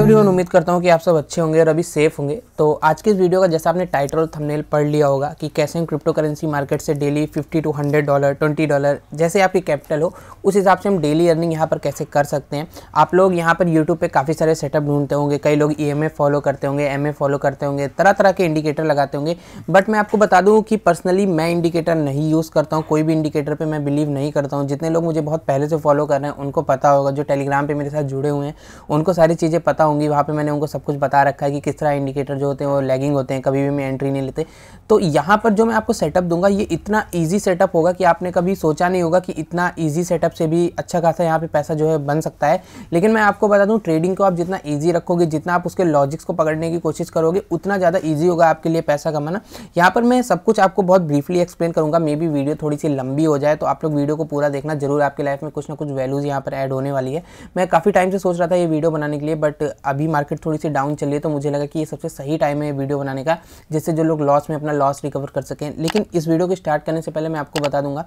everyone उम्मीद करता हूँ कि आप सब अच्छे होंगे और अभी सेफ होंगे तो आज के इस वीडियो का जैसा आपने टाइटल और थंबनेल पढ़ लिया होगा कि कैसे हम क्रिप्टो करेंसी मार्केट से डेली 50 टू 100 डॉलर 20 डॉलर जैसे आपकी कैपिटल हो उस हिसाब से हम डेली अर्निंग यहाँ पर कैसे कर सकते हैं आप लोग यहाँ पर यूट्यूब पर काफ़ी सारे सेटअप ढूंढते होंगे कई लोग ई फॉलो करते होंगे एम फॉलो करते होंगे तरह तरह के इंडिकेटर लगाते होंगे बट मैं आपको बता दूँ कि पर्सनली मैं इंडिकेटर नहीं यूज़ करता हूँ कोई भी इंडिकेटर पर मैं बिलीव नहीं करता हूँ जितने लोग मुझे बहुत पहले से फॉलो कर रहे हैं उनको पता होगा जो टेलीग्राम पर मेरे साथ जुड़े हुए हैं उनको सारी चीज़ें पता होंगी वहाँ पे मैंने उनको सब कुछ बता रखा है कि किस तरह इंडिकेटर जो होते हैं वो लैगिंग होते हैं कभी भी मैं एंट्री नहीं लेते तो यहाँ पर जो मैं आपको सेटअप दूंगा ये इतना ईजी सेटअप होगा कि आपने कभी सोचा नहीं होगा कि इतना ईजी सेटअप से भी अच्छा खासा यहाँ पर पैसा जो है बन सकता है लेकिन मैं आपको बता दूँ ट्रेडिंग को आप जितना ईजी रखोगे जितना आप उसके लॉजिक्स को पकड़ने की कोशिश करोगे उतना ज़्यादा ईजी होगा आपके लिए पैसा कमाना यहाँ पर मैं सब कुछ आपको बहुत ब्रीफली एक्सप्लेन करूँगा मे बी वीडियो थोड़ी सी लंबी हो जाए तो आप लोग वीडियो को पूरा देखना जरूर आपकी लाइफ में कुछ ना कुछ वैल्यूज़ यहाँ पर ऐड होने वाली है मैं काफ़ी टाइम से सोच रहा था ये वीडियो बनाने के लिए बट अभी मार्केट थोड़ी सी डाउन चल रही है तो मुझे लगा कि ये सबसे सही टाइम है वीडियो बनाने का जिससे जो लोग लॉस में अपना लॉस रिकवर कर सकें लेकिन इस वीडियो को स्टार्ट करने से पहले मैं आपको बता दूंगा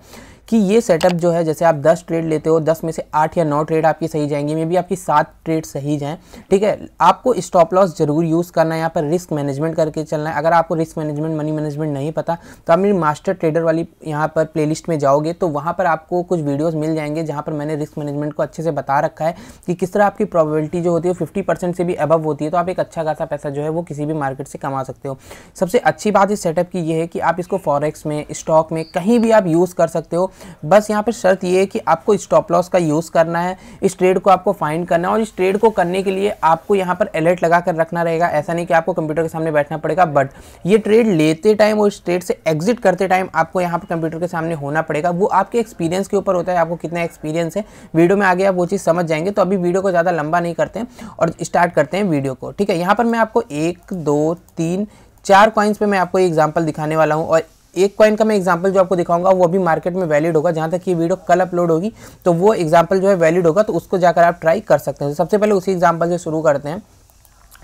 कि ये सेटअप जो है जैसे आप दस ट्रेड लेते हो दस में से आठ या नौ ट्रेड आपकी सही जाएंगे मे भी आपकी सात ट्रेड सही जाएँ ठीक है आपको स्टॉप लॉस जरूर यूज़ करना है यहाँ पर रिस्क मैनेजमेंट करके चलना है अगर आपको रिस्क मैनेजमेंट मनी मैनेजमेंट नहीं पता तो आप मेरी मास्टर ट्रेडर वाली यहाँ पर प्लेलिस्ट में जाओगे तो वहाँ पर आपको कुछ वीडियोज़ मिल जाएंगे जहाँ पर मैंने रिस्क मैनेजमेंट को अच्छे से बता रखा है कि किस तरह आपकी प्रॉबिलिटी जो होती है फिफ्टी परसेंट से भी अबव होती है तो आप एक अच्छा खासा पैसा जो है वो किसी भी मार्केट से कमा सकते हो सबसे अच्छी बात इस सेटअप की ये है कि आप इसको फॉरेक्स में स्टॉक में कहीं भी आप यूज़ कर सकते हो बस यहाँ पर शर्त ये है कि आपको स्टॉप लॉस का यूज़ करना है इस ट्रेड को आपको फाइंड करना है और इस ट्रेड को करने के लिए आपको यहाँ पर अलर्ट लगा कर रखना रहेगा ऐसा नहीं कि आपको कंप्यूटर के सामने बैठना पड़ेगा बट ये ट्रेड लेते टाइम और इस ट्रेड से एग्जिट करते टाइम आपको यहाँ पर कंप्यूटर के सामने होना पड़ेगा वो आपके एक्सपीरियंस के ऊपर होता है आपको कितना एक्सपीरियंस है वीडियो में आगे आप वो चीज़ समझ जाएंगे तो अभी वीडियो को ज़्यादा लंबा नहीं करते और इस स्टार्ट करते हैं वीडियो को ठीक है यहाँ पर मैं आपको एक दो तीन चार कॉइन्स पे मैं आपको एग्जाम्पल दिखाने वाला हूँ और एक कॉइन का मैं एग्जाम्पल जो आपको दिखाऊंगा वो अभी मार्केट में वैलिड होगा जहाँ तक ये वीडियो कल अपलोड होगी तो वो एग्जाम्पल जो है वैलिड होगा तो उसको जाकर आप ट्राई कर सकते हैं तो सबसे पहले उसी एग्जाम्पल से शुरू करते हैं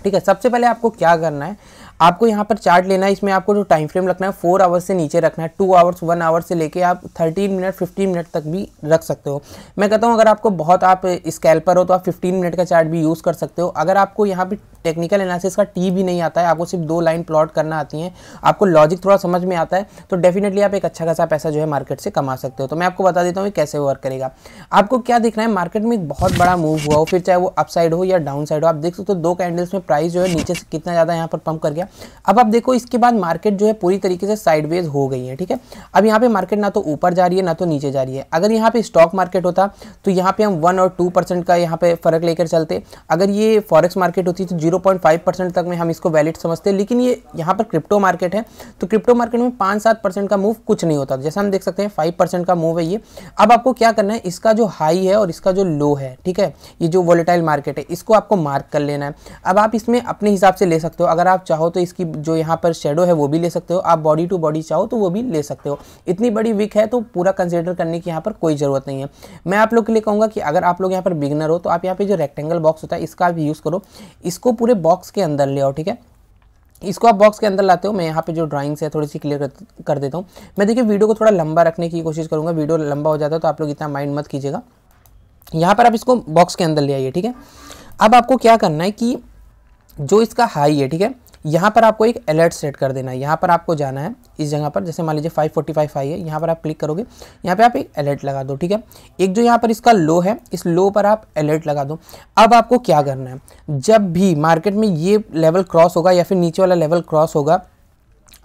ठीक है सबसे पहले आपको क्या करना है आपको यहाँ पर चार्ट लेना है इसमें आपको जो टाइम फ्रेम रखना है फोर आवर्स से नीचे रखना है टू आवर्स वन आवर से लेके आप थर्टीन मिनट फिफ्टीन मिनट तक भी रख सकते हो मैं कहता हूँ अगर आपको बहुत आप स्कैल्पर हो तो आप फिफ्टीन मिनट का चार्ट भी यूज़ कर सकते हो अगर आपको यहाँ पर टेक्निकल एनालिसिस का टी भी नहीं आता है आपको सिर्फ दो लाइन प्लॉट करना आती है आपको लॉजिक थोड़ा समझ में आता है तो डेफिनेटली आप एक अच्छा खासा पैसा जो है मार्केट से कमा सकते हो तो मैं आपको बता देता हूँ कैसे वर्क करेगा आपको क्या देखना है मार्केट में एक बहुत बड़ा मूव हुआ हो फिर चाहे वो अपसाइड हो या डाउन साइड हो आप देख सकते हो तो दो कैंडल्स में प्राइस जो है नीचे से कितना ज़्यादा यहाँ पर पंप कर गया अब आप देखो इसके बाद मार्केट जो है पूरी तरीके से साइडवेज हो गई है ठीक है अब यहाँ पे मार्केट ना तो ऊपर जा रही है ना तो नीचे जा रही है अगर यहाँ पे स्टॉक मार्केट होता तो यहाँ पे हम वन और टू परसेंट का यहाँ पे फर्क लेकर चलते अगर ये फॉरेक्स मार्केट होती तो जीरो तक में हम इसको वैलिड समझते लेकिन ये यहाँ पर क्रिप्टो मार्केट है तो क्रिप्टो मार्केट में पाँच सात का मूव कुछ नहीं होता जैसा हम देख सकते हैं फाइव का मूव है ये अब आपको क्या करना है इसका जो हाई है और इसका जो लो है ठीक है ये जो वोलेटाइल मार्केट है इसको आपको मार्क कर लेना है अब आप इसमें अपने हिसाब से ले सकते हो अगर आप चाहो तो तो इसकी जो यहाँ पर शेडो है वो भी ले सकते हो आप बॉडी टू बॉडी चाहो तो वो भी ले सकते हो इतनी बड़ी विक है तो पूरा कंसिडर करने की यहाँ पर कोई ज़रूरत नहीं है मैं आप लोग के लिए कहूँगा कि अगर आप लोग यहाँ पर बिगनर हो तो आप यहाँ पर जो रेक्टेंगल बॉक्स होता है इसका आप यूज़ करो इसको पूरे बॉक्स के अंदर ले आओ ठीक है इसको आप बॉक्स के अंदर लाते हो मैं यहाँ पे जो ड्राइंग्स है थोड़ी सी क्लियर कर देता हूँ मैं देखिए वीडियो को थोड़ा लंबा रखने की कोशिश करूँगा वीडियो लंबा हो जाता है तो आप लोग इतना माइंड मत कीजिएगा यहाँ पर आप इसको बॉक्स के अंदर ले आइए ठीक है अब आपको क्या करना है कि जो इसका हाई है ठीक है यहाँ पर आपको एक अलर्ट सेट कर देना है यहाँ पर आपको जाना है इस जगह पर जैसे मान लीजिए फाइव फोर्टी फाइव फाइव है यहाँ पर आप क्लिक करोगे यहाँ पर आप एक अलर्ट लगा दो ठीक है एक जो यहाँ पर इसका लो है इस लो पर आप अलर्ट लगा दो अब आपको क्या करना है जब भी मार्केट में ये लेवल क्रॉस होगा या फिर नीचे वाला लेवल क्रॉस होगा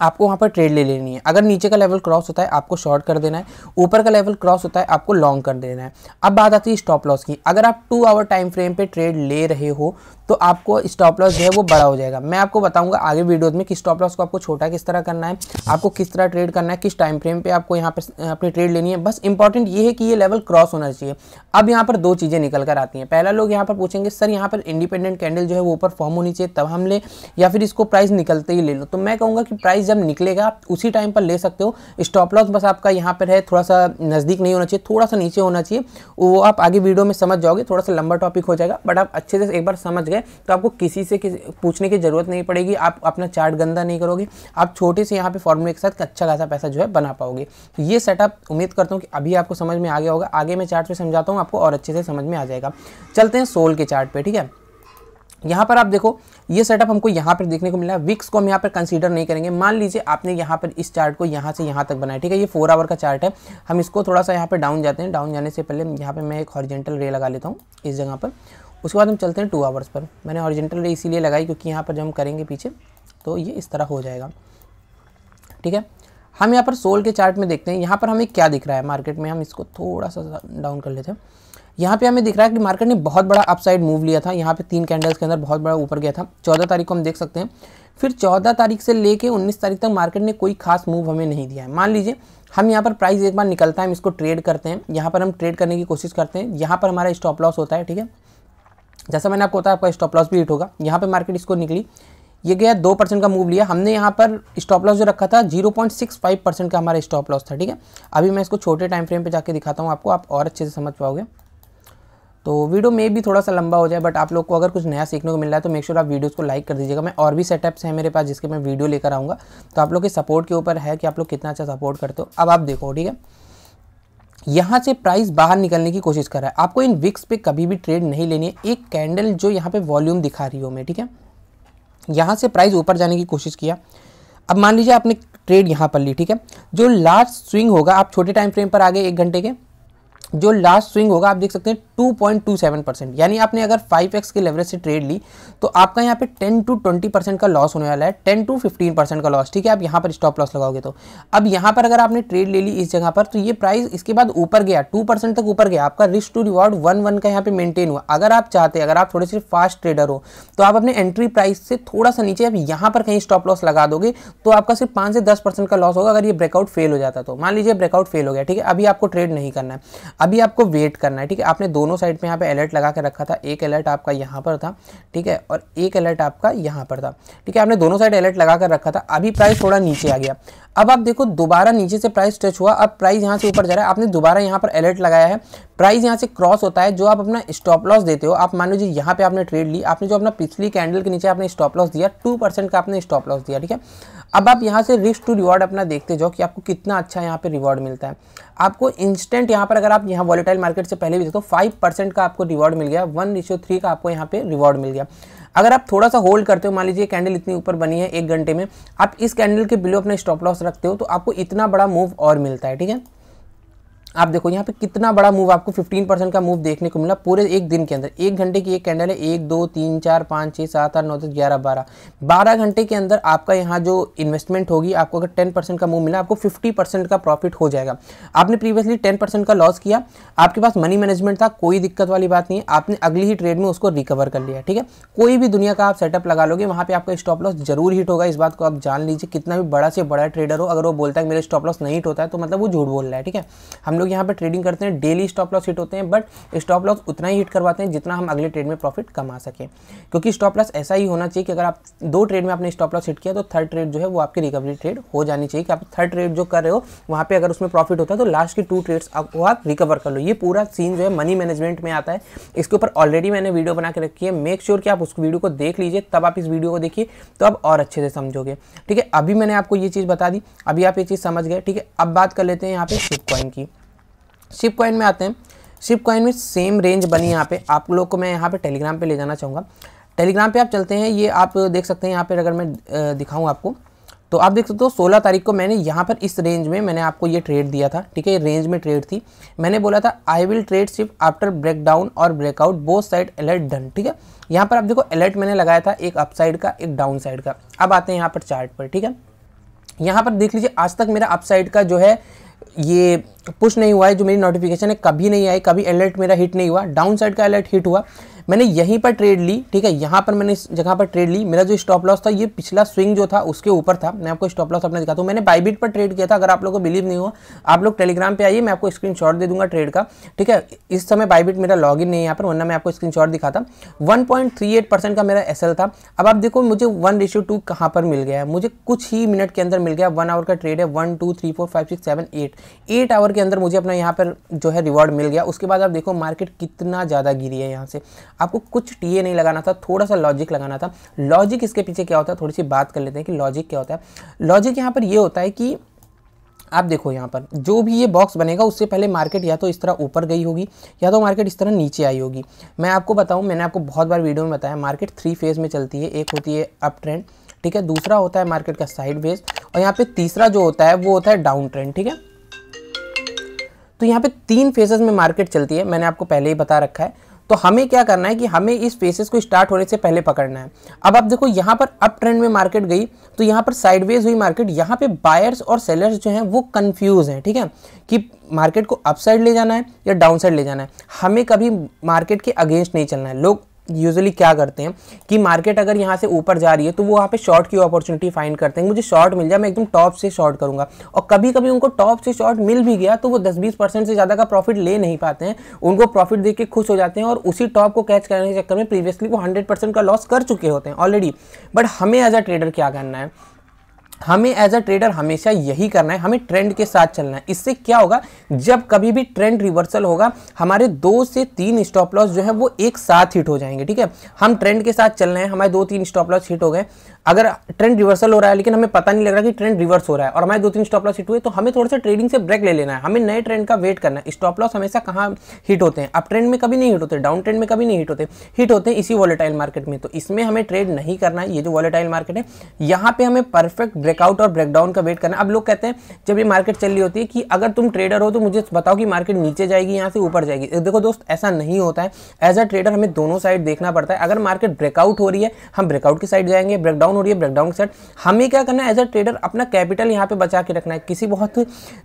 आपको वहाँ पर ट्रेड ले लेनी है अगर नीचे का लेवल क्रॉस होता है आपको शॉर्ट कर देना है ऊपर का लेवल क्रॉस होता है आपको लॉन्ग कर देना है अब बात आती है स्टॉप लॉस की अगर आप टू आवर टाइम फ्रेम पे ट्रेड ले रहे हो तो आपको स्टॉप लॉस जो है वो बड़ा हो जाएगा मैं आपको बताऊंगा आगे वीडियोज में कि स्टॉप लॉस को आपको छोटा किस तरह करना है आपको किस तरह ट्रेड करना है किस टाइम फ्रेम पर आपको यहाँ पर अपनी ट्रेड लेनी है बस इंपॉर्टेंट ये है कि ये लेवल क्रॉस होना चाहिए अब यहाँ पर दो चीज़ें निकल कर आती हैं पहला लोग यहाँ पर पूछेंगे सर यहाँ पर इंडिपेंडेंट कैंडल जो है वो ऊपर फॉर्म होनी चाहिए तब हम लें या फिर इसको प्राइस निकलते ही ले लो तो मैं कहूँगा कि प्राइस जब निकलेगा आप उसी टाइम पर ले सकते हो स्टॉप लॉस बस आपका यहाँ पर है थोड़ा सा नज़दीक नहीं होना चाहिए थोड़ा सा नीचे होना चाहिए वो आप आगे वीडियो में समझ जाओगे थोड़ा सा लंबा टॉपिक हो जाएगा बट आप अच्छे से एक बार समझ गए तो आपको किसी से किसी पूछने की ज़रूरत नहीं पड़ेगी आप अपना चार्ट गंदा नहीं करोगे आप छोटे से यहाँ पर फॉर्मूले के साथ अच्छा खासा पैसा जो है बना पाओगे तो ये सेटअप उम्मीद करता हूँ कि अभी आपको समझ में आ गया होगा आगे मैं चार्ट पर समझाता हूँ आपको और अच्छे से समझ में आ जाएगा चलते हैं सोल के चार्ट पर ठीक है यहाँ पर आप देखो ये सेटअप हमको यहाँ पर देखने को मिला है विक्स को हम यहाँ पर कंसीडर नहीं करेंगे मान लीजिए आपने यहाँ पर इस चार्ट को यहाँ से यहाँ तक बनाया ठीक है ये फोर आवर का चार्ट है हम इसको थोड़ा सा यहाँ पर डाउन जाते हैं डाउन जाने से पहले यहाँ पर मैं एक ऑरिजेंटल रे लगा लेता हूँ इस जगह पर उसके बाद हम चलते हैं टू आवर्स पर मैंने ऑरिजेंटल रे इसीलिए लगाई क्योंकि यहाँ पर जब हम करेंगे पीछे तो ये इस तरह हो जाएगा ठीक है हम यहाँ पर सोल के चार्ट में देखते हैं यहाँ पर हमें क्या दिख रहा है मार्केट में हम इसको थोड़ा सा डाउन कर लेते हैं यहाँ पे हमें दिख रहा है कि मार्केट ने बहुत बड़ा अपसाइड मूव लिया था यहाँ पे तीन कैंडल्स के अंदर बहुत बड़ा ऊपर गया था चौदह तारीख को हम देख सकते हैं फिर चौदह तारीख से लेके उन्नीस तारीख तक मार्केट ने कोई खास मूव हमें नहीं दिया है मान लीजिए हम यहाँ पर प्राइस एक बार निकलता है हम इसको ट्रेड करते हैं यहाँ पर हम ट्रेड करने की कोशिश करते हैं यहाँ पर हमारा स्टॉप लॉस होता है ठीक है जैसा मैंने आपको बताया आपका स्टॉप लॉस भी हिट होगा यहाँ पर मार्केट इसको निकली ये गया दो परसेंट का मूव लिया हमने यहाँ पर स्टॉप लॉस जो रखा था zero point six five percent का हमारा स्टॉप लॉस था ठीक है अभी मैं इसको छोटे टाइम फ्रेम पे जाके दिखाता हूँ आपको आप और अच्छे से समझ पाओगे तो वीडियो में भी थोड़ा सा लंबा हो जाए बट आप लोग को अगर कुछ नया सीखने को मिल रहा है तो मेक श्योर आप वीडियोज़ को लाइक कर दीजिएगा मैं और भी सेटअप्स हैं मेरे पास जिसके मैं वीडियो लेकर आऊँगा तो आप लोग के सपोर्ट के ऊपर है कि आप लोग कितना अच्छा सपोर्ट करते हो अब आप देखो ठीक है यहाँ से प्राइस बाहर निकलने की कोशिश कर रहा है आपको इन विक्स पर कभी भी ट्रेड नहीं लेनी है एक कैंडल जो यहाँ पर वॉल्यूम दिखा रही हो मैं ठीक है यहाँ से प्राइस ऊपर जाने की कोशिश किया अब मान लीजिए आपने ट्रेड यहाँ पर ली ठीक है जो लास्ट स्विंग होगा आप छोटे टाइम फ्रेम पर आ गए एक घंटे के जो लास्ट स्विंग होगा आप देख सकते हैं 2.27 परसेंट यानी आपने अगर 5x के लेवरेज से ट्रेड ली तो आपका यहाँ पे 10 टू 20 परसेंट का लॉस होने वाला है 10 टू 15 परसेंट का लॉस ठीक है आप यहाँ पर स्टॉप लॉस लगाओगे तो अब यहाँ पर अगर आपने ट्रेड ले ली इस जगह पर तो ये प्राइस इसके बाद ऊपर गया टू परसेंट तक ऊपर गया आपका risk to reward one one का यहाँ पे मेंटेन हुआ अगर आप चाहते अगर आप थोड़े से फास्ट ट्रेडर हो तो आप अपने एंट्री प्राइस से थोड़ा सा नीचे आप यहाँ पर कहीं स्टॉप लॉस लगा दोगे तो आपका सिर्फ पाँच से दस का लॉस होगा अगर ये ब्रेकआउट फेल हो जाता तो मान लीजिए ब्रेकआउट फेल हो गया ठीक है अभी आपको ट्रेड नहीं करना है अभी आपको वेट करना है ठीक है आपने दोनों साइड पे यहाँ पे अलर्ट लगा के रखा था एक अलर्ट आपका यहाँ पर था ठीक है और एक अलर्ट आपका यहाँ पर था ठीक है आपने दोनों साइड अलर्ट लगा कर रखा था अभी प्राइस थोड़ा नीचे आ गया अब आप देखो दोबारा नीचे से प्राइस टच हुआ अब प्राइस यहाँ से ऊपर जा रहा है आपने दोबारा यहाँ पर अलर्ट लगाया है प्राइस यहाँ से क्रॉस होता है जो आप अपना स्टॉप लॉस देते हो आप मान लीजिए यहाँ पे आपने ट्रेड ली आपने जो अपना पिछली कैंडल के नीचे आपने स्टॉप लॉस दिया टू परसेंट का आपने स्टॉप लॉस दिया ठीक है अब आप यहाँ से रिस्क टू रिवॉर्ड अपना देखते जाओ कि आपको कितना अच्छा यहाँ पे रिवॉर्ड मिलता है आपको इंस्टेंट यहाँ पर अगर आप यहाँ वॉलेटाइल मार्केट से पहले भी देखो फाइव परसेंट का आपको रिवॉर्ड मिल गया वन रिशो थ्री का आपको यहाँ पे रिवॉर्ड मिल गया अगर आप थोड़ा सा होल्ड करते हो मान लीजिए कैंडल इतनी ऊपर बनी है एक घंटे में आप इस कैंडल के बिलो अपना स्टॉप लॉस रखते हो तो आपको इतना बड़ा मूव और मिलता है ठीक है आप देखो यहाँ पे कितना बड़ा मूव आपको 15 परसेंट का मूव देखने को मिला पूरे एक दिन के अंदर एक घंटे की एक कैंडल है एक दो तीन चार पाँच छः सात आठ नौ दस ग्यारह बारह बारह घंटे के अंदर आपका यहाँ जो इन्वेस्टमेंट होगी आपको अगर टेन परसेंट का मूव मिला आपको फिफ्टी परसेंट का प्रॉफिट हो जाएगा आपने प्रीवियसली टेन परसेंट का लॉस किया आपके पास मनी मैनेजमेंट था कोई दिक्कत वाली बात नहीं है आपने अगली ही ट्रेड में उसको रिकवर कर लिया ठीक है कोई भी दुनिया का आप सेटअप लगा लोगे वहाँ पर आपका स्टॉप लॉस जरूर हिट होगा इस बात को आप जान लीजिए कितना भी बड़ा से बड़ा ट्रेडर हो अगर वो बोलता है मेरा स्टॉप लॉस नहीं होता है तो मतलब वो झूठ बोल रहा है ठीक है हम लोग लोग यहाँ पर ट्रेडिंग करते हैं डेली स्टॉप लॉस हिट होते हैं बट स्टॉप लॉस उतना ही हिट करवाते हैं जितना हम अगले ट्रेड में प्रॉफिट कमा सकें क्योंकि स्टॉप लॉस ऐसा ही होना चाहिए कि अगर आप दो ट्रेड में आपने स्टॉप लॉस हिट किया तो थर्ड ट्रेड जो है वो आपकी रिकवरी ट्रेड हो जानी चाहिए कि आप थर्ड ट्रेड जो कर रहे हो वहाँ पर अगर उसमें प्रॉफिट होता है तो लास्ट के टू ट्रेड्स आपको आप रिकवर कर लो ये पूरा सीन जो है मनी मैनेजमेंट में आता है इसके ऊपर ऑलरेडी मैंने वीडियो बना के रखी है मेक श्योर कि आप उस वीडियो को देख लीजिए तब आप इस वीडियो को देखिए तो आप और अच्छे से समझोगे ठीक है अभी मैंने आपको ये चीज़ बता दी अभी आप ये चीज़ समझ गए ठीक है अब बात कर लेते हैं यहाँ पे शिप कॉइन की शिप कॉइन में आते हैं शिप कॉइन में सेम रेंज बनी यहाँ पे आप लोग को मैं यहाँ पे टेलीग्राम पे ले जाना चाहूँगा टेलीग्राम पे आप चलते हैं ये आप देख सकते हैं यहाँ पे अगर मैं दिखाऊँ आपको तो आप देख सकते हो सोलह तारीख को मैंने यहाँ पर इस रेंज में मैंने आपको ये ट्रेड दिया था ठीक है रेंज में ट्रेड थी मैंने बोला था I will trade ship after down और breakout both side alert done ठीक है यहाँ पर आप देखो अलर्ट मैंने लगाया था एक अपसाइड का एक डाउन साइड का अब आते हैं यहाँ पर चार्ट पर ठीक है यहाँ पर देख लीजिए आज तक मेरा अपसाइड का जो है ये पुश नहीं हुआ है जो मेरी नोटिफिकेशन है कभी नहीं आई कभी अलर्ट मेरा हिट नहीं हुआ डाउन साइड का अलर्ट हिट हुआ मैंने यहीं पर ट्रेड ली ठीक है यहाँ पर मैंने इस जगह पर ट्रेड ली मेरा जो स्टॉप लॉस था ये पिछला स्विंग जो था उसके ऊपर था मैं आपको स्टॉप लॉस अपना दिखाता हूँ मैंने बाईबिट पर ट्रेड किया था अगर आप लोग को बिलीव नहीं हुआ आप लोग टेलीग्राम पर आइए मैं आपको स्क्रीन दे दूंगा ट्रेड का ठीक है इस समय बाईबिट मेरा लॉग नहीं है यहाँ पर वरना मैं आपको स्क्रीन दिखाता वन का मेरा एस था अब आप देखो मुझे वन रेशियो टू कहाँ पर मिल गया है मुझे कुछ ही मिनट के अंदर मिल गया वन आवर का ट्रेड है one two three four five six seven eight eight hour के अंदर मुझे अपना यहाँ पर जो है रिवॉर्ड मिल गया उसके बाद आप देखो मार्केट कितना ज़्यादा गिरी है यहाँ से आपको कुछ टीए नहीं लगाना था थोड़ा सा लॉजिक लगाना था लॉजिक इसके पीछे क्या होता है थोड़ी सी बात कर लेते हैं कि लॉजिक क्या होता है लॉजिक यहाँ पर ये होता है कि आप देखो यहाँ पर जो भी ये बॉक्स बनेगा उससे पहले मार्केट या तो इस तरह ऊपर गई होगी या तो मार्केट इस तरह नीचे आई होगी मैं आपको बताऊँ मैंने आपको बहुत बार वीडियो में बताया मार्केट थ्री फेज़ में चलती है एक होती है अप ट्रेंड ठीक है दूसरा होता है मार्केट का साइड वेज और यहाँ पे तीसरा जो होता है वो होता है डाउन ट्रेंड ठीक है तो यहाँ पे तीन फेजेस में मार्केट चलती है मैंने आपको पहले ही बता रखा है तो हमें क्या करना है कि हमें इस फेसेस को स्टार्ट होने से पहले पकड़ना है अब आप देखो यहाँ पर अप ट्रेंड में मार्केट गई तो यहाँ पर साइडवेज हुई मार्केट यहाँ पे बायर्स और सेलर्स जो हैं वो कंफ्यूज हैं ठीक है कि मार्केट को अप साइड ले जाना है या डाउन साइड ले जाना है हमें कभी मार्केट के अगेंस्ट नहीं चलना है लोग यूजली क्या करते हैं कि मार्केट अगर यहाँ से ऊपर जा रही है तो वो वहाँ पे शॉर्ट की अपॉर्चुनिटी फाइंड करते हैं मुझे शॉर्ट मिल जाए मैं एकदम टॉप से शॉर्ट करूँगा और कभी कभी उनको टॉप से शॉर्ट मिल भी गया तो वो 10-20 परसेंट से ज़्यादा का प्रॉफिट ले नहीं पाते हैं उनको प्रॉफिट देख के खुश हो जाते हैं और उसी टॉप को कैच करने के चक्कर में प्रीवियसली वो हंड्रेड का लॉस कर चुके होते हैं ऑलरेडी बट हमें एज अ ट्रेडर क्या करना है हमें एज अ ट्रेडर हमेशा यही करना है हमें ट्रेंड के साथ चलना है इससे क्या होगा जब कभी भी ट्रेंड रिवर्सल होगा हमारे दो से तीन स्टॉप लॉस जो है वो एक साथ हिट हो जाएंगे ठीक है हम ट्रेंड के साथ चल रहे हैं हमारे दो तीन स्टॉप लॉस हिट हो गए अगर ट्रेंड रिवर्सल हो रहा है लेकिन हमें पता नहीं लग रहा कि ट्रेंड रिवर्स हो रहा है और हमारे दो तीन स्टॉप लॉस हिट हुए तो हमें थोड़ा सा ट्रेडिंग से ब्रेक ले लेना है हमें नए ट्रेंड का वेट करना है स्टॉप लॉस हमेशा कहाँ हिट होते हैं अप ट्रेंड में कभी नहीं हिट होते डाउन ट्रेंड में कभी नहीं हिट होते हिट होते हैं इसी वॉलेटाइल मार्केट में तो इसमें हमें ट्रेड नहीं करना है ये जो वॉलेटाइल मार्केट है यहाँ पर हमें परफेक्ट ब्रेकआउट और ब्रेकडाउन का वेट करना है अब लोग कहते हैं जब ये मार्केट चल रही होती है कि अगर तुम ट्रेडर हो तो मुझे बताओ कि मार्केट नीचे जाएगी यहाँ से ऊपर जाएगी देखो दोस्त ऐसा नहीं होता है एज अ ट्रेडर हमें दोनों साइड देखना पड़ता है अगर मार्केट ब्रेकआउट हो रही है हम ब्रेकआउट की साइड जाएंगे ब्रेकडाउन डाउन हो रही है ब्रेकडाउन सेट हमें क्या करना है एज अ ट्रेडर अपना कैपिटल यहाँ पे बचा के रखना है किसी बहुत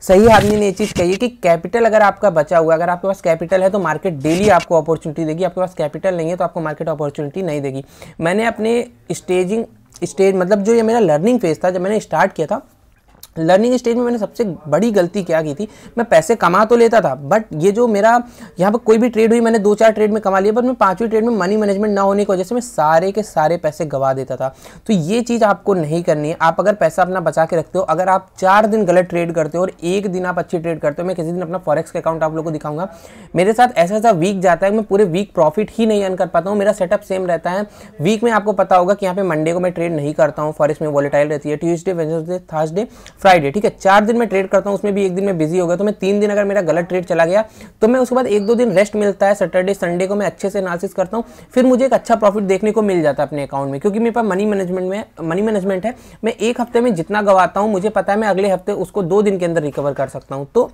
सही आदमी ने ये चीज़ कही है कि कैपिटल अगर आपका बचा हुआ अगर आपके पास कैपिटल है तो मार्केट डेली आपको अपॉर्चुनिटी देगी आपके पास कैपिटल नहीं है तो आपको मार्केट अपॉर्चुनिटी नहीं देगी मैंने अपने स्टेजिंग स्टेज मतलब जो ये मेरा लर्निंग फेज था जब मैंने स्टार्ट किया था लर्निंग स्टेज में मैंने सबसे बड़ी गलती क्या की थी मैं पैसे कमा तो लेता था बट ये जो मेरा यहाँ पर कोई भी ट्रेड हुई मैंने दो चार ट्रेड में कमा लिया बट मैं पांचवी ट्रेड में मनी मैनेजमेंट ना होने की वजह से मैं सारे के सारे पैसे गवा देता था तो ये चीज़ आपको नहीं करनी है आप अगर पैसा अपना बचा के रखते हो अगर आप चार दिन गलत ट्रेड करते हो और एक दिन आप अच्छी ट्रेड करते हो मैं किसी दिन अपना फॉरेक्स का अकाउंट आप लोग को दिखाऊंगा मेरे साथ ऐसा ऐसा वीक जाता है मैं पूरे वीक प्रॉफिट ही नहीं अर्न कर पाता हूँ मेरा सेटअप सेम रहता है वीक में आपको पता होगा कि यहाँ पे मंडे को मैं ट्रेड नहीं करता हूँ फॉरेक्स में वॉलेटाइल रहती है ट्यूजडे वेंसडे थर्सडे फ्राइडे ठीक है चार दिन में ट्रेड करता हूँ उसमें भी एक दिन में बिजी हो गया तो मैं तीन दिन अगर मेरा गलत ट्रेड चला गया तो मैं उसके बाद एक दो दिन रेस्ट मिलता है सैटरडे संडे को मैं अच्छे से एनालिसिस करता हूँ फिर मुझे एक अच्छा प्रॉफिट देखने को मिल जाता है अपने अकाउंट में क्योंकि मेरे पास मनी मैनेजमेंट में मनी मैनेजमेंट है मैं एक हफ्ते में जितना गवाता हूँ मुझे पता है मैं अगले हफ्ते उसको दो दिन के अंदर रिकवर कर सकता हूँ तो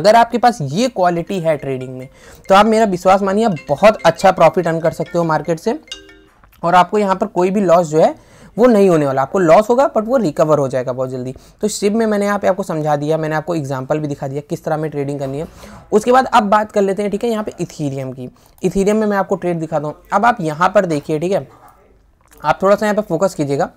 अगर आपके पास ये क्वालिटी है ट्रेडिंग में तो आप मेरा विश्वास मानिए आप बहुत अच्छा प्रॉफिट अर्न कर सकते हो मार्केट से और आपको यहाँ पर कोई भी लॉस जो है वो नहीं होने वाला आपको लॉस होगा बट वो रिकवर हो जाएगा बहुत जल्दी तो शिप में मैंने यहाँ पे आपको समझा दिया मैंने आपको एग्जाम्पल भी दिखा दिया किस तरह में ट्रेडिंग करनी है उसके बाद अब बात कर लेते हैं ठीक है यहाँ पे इथीरियम की इथीरियम में मैं आपको ट्रेड दिखाता हूँ अब आप यहाँ पर देखिए ठीक है आप थोड़ा सा यहाँ पर फोकस कीजिएगा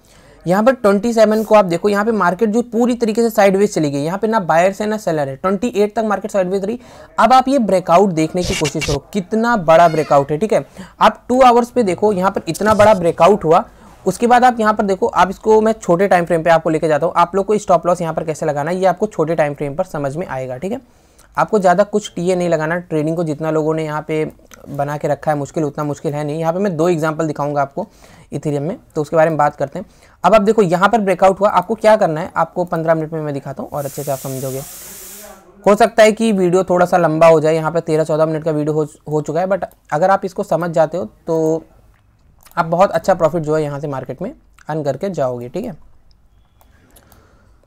यहाँ पर 27 को आप देखो यहाँ पे मार्केट जो पूरी तरीके से साइडवेज चली गई यहाँ पे ना बायर्स है ना सेलर है 28 तक मार्केट साइडवेज रही अब आप ये ब्रेकआउट देखने की कोशिश करो कितना बड़ा ब्रेकआउट है ठीक है आप टू आवर्स पे देखो यहाँ पर इतना बड़ा ब्रेकआउट हुआ उसके बाद आप यहाँ पर देखो आप इसको मैं छोटे टाइम फ्रेम पे आपको लेके जाता हूँ आप लोग को स्टॉप लॉस यहाँ पर कैसे लगाना है ये आपको छोटे टाइम फ्रेम पर समझ में आएगा ठीक है आपको ज़्यादा कुछ टीए नहीं लगाना ट्रेडिंग को जितना लोगों ने यहाँ पे बना के रखा है मुश्किल उतना मुश्किल है नहीं यहाँ पे मैं दो एग्जांपल दिखाऊंगा आपको इथेरियम में तो उसके बारे में बात करते हैं अब आप देखो यहाँ पर ब्रेकआउट हुआ आपको क्या करना है आपको पंद्रह मिनट में मैं दिखाता हूँ और अच्छे से आप समझोगे हो सकता है कि वीडियो थोड़ा सा लंबा हो जाए यहाँ पर तेरह चौदह मिनट का वीडियो हो, हो चुका है बट अगर आप इसको समझ जाते हो तो आप बहुत अच्छा प्रॉफिट जो है यहाँ से मार्केट में अर्न करके जाओगे ठीक है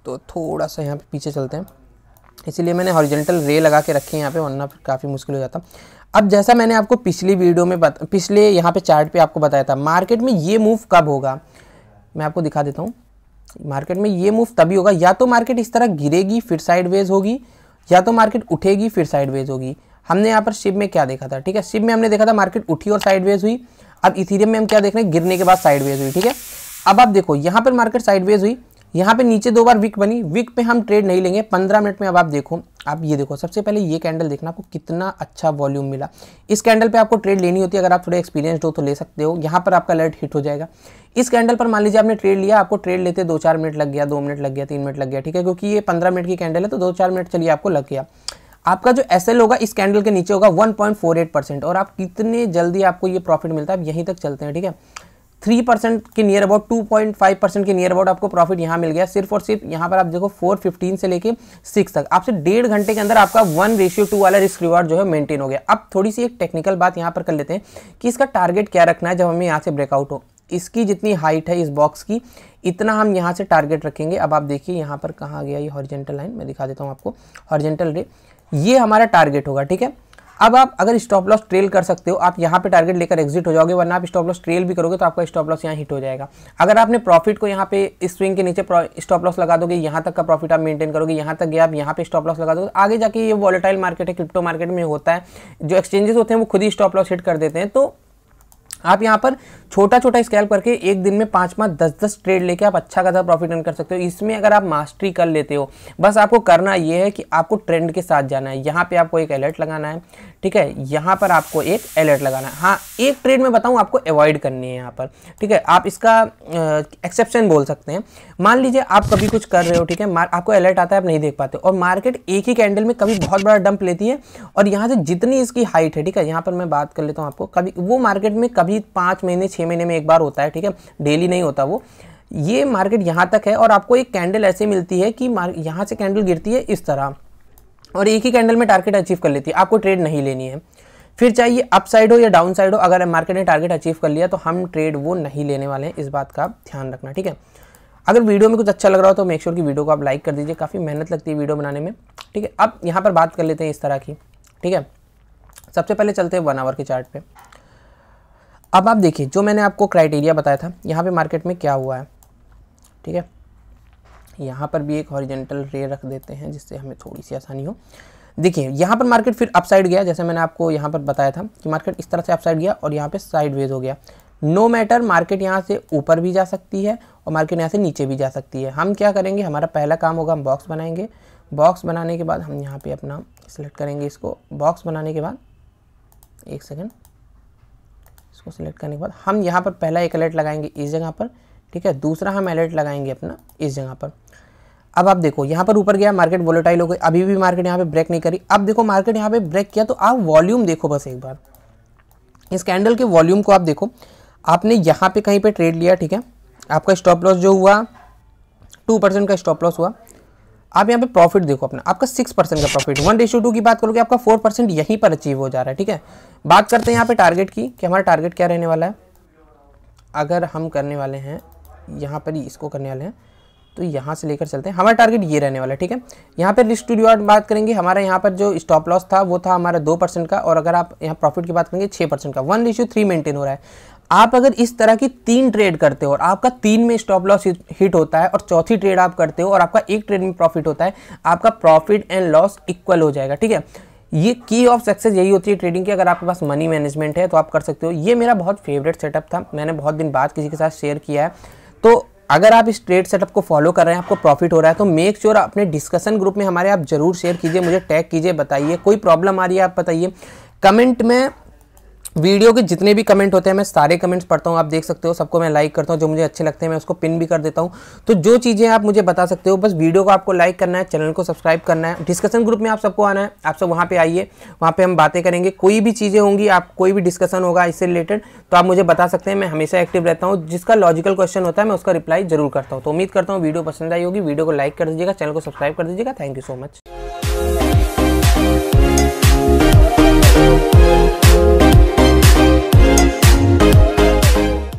तो थोड़ा सा यहाँ पे पीछे चलते हैं इसीलिए मैंने हॉरिजेंटल रे लगा के रखे हैं यहाँ पे वरना फिर काफ़ी मुश्किल हो जाता अब जैसा मैंने आपको पिछली वीडियो में बत, पिछले यहाँ पे चार्ट पे आपको बताया था मार्केट में ये मूव कब होगा मैं आपको दिखा देता हूँ मार्केट में ये मूव तभी होगा या तो मार्केट इस तरह गिरेगी फिर साइडवेज होगी या तो मार्केट उठेगी फिर साइडवेज होगी हमने यहाँ पर शिप में क्या देखा था ठीक है शिप में हमने देखा था मार्केट उठी और साइडवेज हुई अब इथीरियम में हम क्या देख रहे हैं गिरने के बाद साइडवेज हुई ठीक है अब आप देखो यहाँ पर मार्केट साइडवेज हुई यहाँ पे नीचे दो बार विक बनी विक पे हम ट्रेड नहीं लेंगे पंद्रह मिनट में अब आप देखो आप ये देखो सबसे पहले ये कैंडल देखना आपको कितना अच्छा वॉल्यूम मिला इस कैंडल पे आपको ट्रेड लेनी होती है अगर आप थोड़े एक्सपीरियंस हो तो ले सकते हो यहाँ पर आपका अलर्ट हिट हो जाएगा इस कैंडल पर मान लीजिए आपने ट्रेड लिया आपको ट्रेड लेते दो चार मिनट लग गया दो मिनट लग गया तीन मिनट लग गया ठीक है क्योंकि ये पंद्रह मिनट की कैंडल है तो दो चार मिनट चलिए आपको लग गया आपका जो एस होगा इस कैंडल के नीचे होगा 1.48 परसेंट और आप कितने जल्दी आपको ये प्रॉफिट मिलता है आप यहीं तक चलते हैं ठीक है थ्री परसेंट के near about two point five percent के नियर अबाउट आपको प्रॉफिट यहाँ मिल गया सिर्फ और सिर्फ यहाँ पर आप देखो फोर फिफ्टीन से लेके सिक्स तक आपसे डेढ़ घंटे के अंदर आपका वन रेशियो टू वाला रिस्क रिवार्ड जो है मेंटेन हो गया अब थोड़ी सी एक टेक्निकल बात यहाँ पर कर लेते हैं कि इसका टारगेट क्या रखना है जब हमें यहाँ से ब्रेकआउट हो इसकी जितनी हाइट है इस बॉक्स की इतना हम यहाँ से टारगेट रखेंगे अब आप देखिए यहाँ पर कहाँ गया ये हॉर्जेंटल लाइन मैं दिखा देता हूँ आपको हॉर्जेंटल रे ये हमारा टारगेट होगा ठीक है अब आप अगर स्टॉप लॉस ट्रेल कर सकते हो आप यहाँ पे टारगेट लेकर एग्जिट हो जाओगे वरना आप स्टॉप लॉस ट्रेल भी करोगे तो आपका स्टॉप लॉस यहाँ हिट हो जाएगा अगर आपने प्रॉफिट को यहाँ पे इस स्विंग के नीचे स्टॉप लॉस लगा दोगे यहाँ तक का प्रॉफिट आप मेंटेन करोगे यहाँ तक गया आप यहाँ पे स्टॉप लॉस लगा दोगे आगे जाके ये वॉलेटाइल मार्केट है क्रिप्टो मार्केट में होता है जो एक्सचेंजेस होते हैं वो खुद ही स्टॉप लॉस हिट कर देते हैं तो आप यहाँ पर छोटा छोटा स्कैल करके एक दिन में पाँच पाँच दस दस ट्रेड लेके आप अच्छा खासा प्रॉफिट अर्न कर सकते हो इसमें अगर आप मास्टरी कर लेते हो बस आपको करना ये है कि आपको ट्रेंड के साथ जाना है यहाँ पे आपको एक अलर्ट लगाना है ठीक है यहाँ पर आपको एक अलर्ट लगाना है हाँ एक ट्रेड में बताऊँ आपको अवॉइड करनी है यहाँ पर ठीक है आप इसका एक्सेप्शन बोल सकते हैं मान लीजिए आप कभी कुछ कर रहे हो ठीक है आपको अलर्ट आता है आप नहीं देख पाते और मार्केट एक ही कैंडल में कभी बहुत बड़ा डंप लेती है और यहाँ से जितनी इसकी हाइट है ठीक है यहाँ पर मैं बात कर लेता हूँ आपको कभी वो मार्केट में कभी पाँच महीने छः महीने में एक बार होता है ठीक है डेली नहीं होता वो ये मार्केट यहाँ तक है और आपको एक कैंडल ऐसे मिलती है कि यहाँ से कैंडल गिरती है इस तरह और एक ही कैंडल में टारगेट अचीव कर लेती है आपको ट्रेड नहीं लेनी है फिर चाहिए अपसाइड हो या डाउन साइड हो अगर मार्केट ने टारगेट अचीव कर लिया तो हम ट्रेड वो नहीं लेने वाले हैं इस बात का ध्यान रखना ठीक है अगर वीडियो में कुछ अच्छा लग रहा हो तो मेक श्योर sure की वीडियो को आप लाइक कर दीजिए काफ़ी मेहनत लगती है वीडियो बनाने में ठीक है अब यहाँ पर बात कर लेते हैं इस तरह की ठीक है सबसे पहले चलते हैं वन आवर के चार्ट पे अब आप देखिए जो मैंने आपको क्राइटेरिया बताया था यहाँ पे मार्केट में क्या हुआ है ठीक है यहाँ पर भी एक हॉरिजेंटल रे रख देते हैं जिससे हमें थोड़ी सी आसानी हो देखिए यहाँ पर मार्केट फिर अपसाइड गया जैसे मैंने आपको यहाँ पर बताया था कि मार्केट इस तरह से अपसाइड गया और यहाँ पे साइडवेज हो गया नो मैटर मार्केट यहाँ से ऊपर भी जा सकती है और मार्केट यहाँ से नीचे भी जा सकती है हम क्या करेंगे हमारा पहला काम होगा हम बॉक्स बनाएंगे बॉक्स बनाने के बाद हम यहाँ पे अपना सिलेक्ट करेंगे इसको बॉक्स बनाने के बाद एक सेकेंड इसको सिलेक्ट करने के बाद हम यहाँ पर पहला एक अलर्ट लगाएंगे इस जगह पर ठीक है दूसरा हम अलर्ट लगाएंगे अपना इस जगह पर अब आप देखो यहाँ पर ऊपर गया मार्केट वोलेटाइल हो गई अभी भी मार्केट यहाँ पे ब्रेक नहीं करी अब देखो मार्केट यहाँ पे ब्रेक किया तो आप वॉल्यूम देखो बस एक बार इस कैंडल के वॉल्यूम को आप देखो आपने यहाँ पे कहीं पे ट्रेड लिया ठीक है आपका स्टॉप लॉस जो हुआ टू परसेंट का स्टॉप लॉस हुआ आप यहाँ पे प्रॉफिट देखो अपना आपका सिक्स परसेंट का प्रॉफिट वन रेशियो टू की बात करोगे आपका फोर परसेंट यहीं पर अचीव हो जा रहा है ठीक है बात करते हैं यहाँ पे टारगेट की कि हमारा टारगेट क्या रहने वाला है अगर हम करने वाले हैं यहाँ पर इसको करने वाले हैं तो यहाँ से लेकर चलते हैं हमारा टारगेट ये रहने वाला है ठीक है यहाँ पर रिस्क टू रिवार्ड बात करेंगे हमारा यहाँ पर जो स्टॉप लॉस था वो था हमारा दो परसेंट का और अगर आप यहाँ प्रॉफिट की बात करेंगे छः परसेंट का वन रिश्यू थ्री मेंटेन हो रहा है आप अगर इस तरह की तीन ट्रेड करते हो और आपका तीन में स्टॉप लॉस हिट होता है और चौथी ट्रेड आप करते हो और आपका एक ट्रेड में प्रॉफिट होता है आपका प्रॉफिट एंड लॉस इक्वल हो जाएगा ठीक है ये की ऑफ सक्सेस यही होती है ट्रेडिंग की अगर आपके पास मनी मैनेजमेंट है तो आप कर सकते हो ये मेरा बहुत फेवरेट सेटअप था मैंने बहुत दिन बाद किसी के साथ शेयर किया है तो अगर आप इस ट्रेड सेटअप को फॉलो कर रहे हैं आपको प्रॉफिट हो रहा है तो मेक श्योर sure अपने डिस्कशन ग्रुप में हमारे आप जरूर शेयर कीजिए मुझे टैग कीजिए बताइए कोई प्रॉब्लम आ रही है आप बताइए कमेंट में वीडियो के जितने भी कमेंट होते हैं मैं सारे कमेंट्स पढ़ता हूँ आप देख सकते हो सबको मैं लाइक करता हूँ जो मुझे अच्छे लगते हैं मैं उसको पिन भी कर देता हूँ तो जो चीज़ें आप मुझे बता सकते हो बस वीडियो को आपको लाइक करना है चैनल को सब्सक्राइब करना है डिस्कशन ग्रुप में आप सबको आना है आप सब वहाँ पर आइए वहाँ पर हम बातें करेंगे कोई भी चीज़ें होंगी आप कोई भी डिस्कशन होगा इससे रिलेटेड तो आप मुझे बता सकते हैं मैं हमेशा एक्टिव रहता हूँ जिसका लॉजिकल क्वेश्चन होता है मैं उसका रिप्लाई जरूर करता हूँ तो उम्मीद करता हूँ वीडियो पसंद आई होगी वीडियो को लाइक कर दीजिएगा चैनल को सब्सक्राइब कर दीजिएगा थैंक यू सो मच